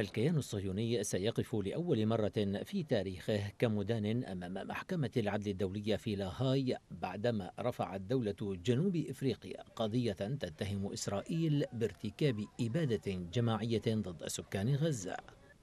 الكيان الصهيوني سيقف لأول مرة في تاريخه كمدان أمام محكمة العدل الدولية في لاهاي بعدما رفعت دولة جنوب إفريقيا قضية تتهم إسرائيل بارتكاب إبادة جماعية ضد سكان غزة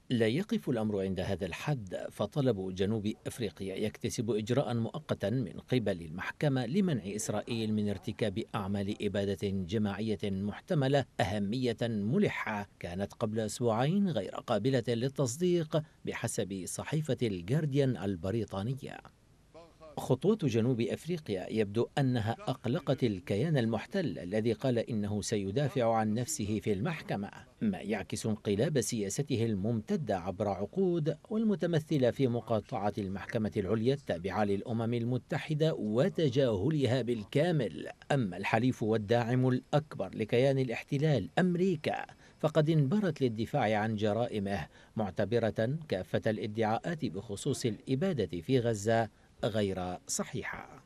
لا يقف الأمر عند هذا الحد فطلب جنوب أفريقيا يكتسب إجراء مؤقتا من قبل المحكمة لمنع إسرائيل من ارتكاب أعمال إبادة جماعية محتملة أهمية ملحة كانت قبل أسبوعين غير قابلة للتصديق بحسب صحيفة الجارديان البريطانية خطوة جنوب أفريقيا يبدو أنها أقلقت الكيان المحتل الذي قال إنه سيدافع عن نفسه في المحكمة ما يعكس انقلاب سياسته الممتدة عبر عقود والمتمثلة في مقاطعة المحكمة العليا التابعة للأمم المتحدة وتجاهلها بالكامل أما الحليف والداعم الأكبر لكيان الاحتلال أمريكا فقد انبرت للدفاع عن جرائمه معتبرة كافة الادعاءات بخصوص الإبادة في غزة غير صحيحه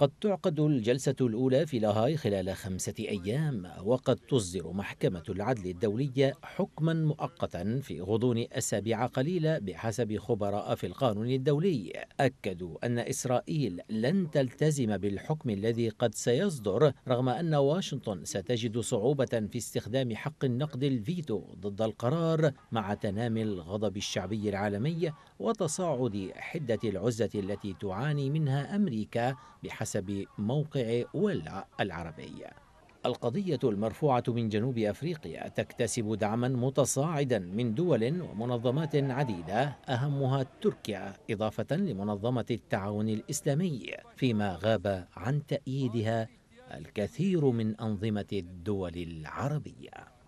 قد تعقد الجلسة الأولى في لاهاي خلال خمسة أيام وقد تصدر محكمة العدل الدولية حكما مؤقتا في غضون أسابيع قليلة بحسب خبراء في القانون الدولي أكدوا أن إسرائيل لن تلتزم بالحكم الذي قد سيصدر رغم أن واشنطن ستجد صعوبة في استخدام حق النقد الفيتو ضد القرار مع تنامي الغضب الشعبي العالمي وتصاعد حدة العزة التي تعاني منها أمريكا بحسب حسب موقع العربي القضية المرفوعة من جنوب أفريقيا تكتسب دعما متصاعدا من دول ومنظمات عديدة أهمها تركيا إضافة لمنظمة التعاون الإسلامي فيما غاب عن تأييدها الكثير من أنظمة الدول العربية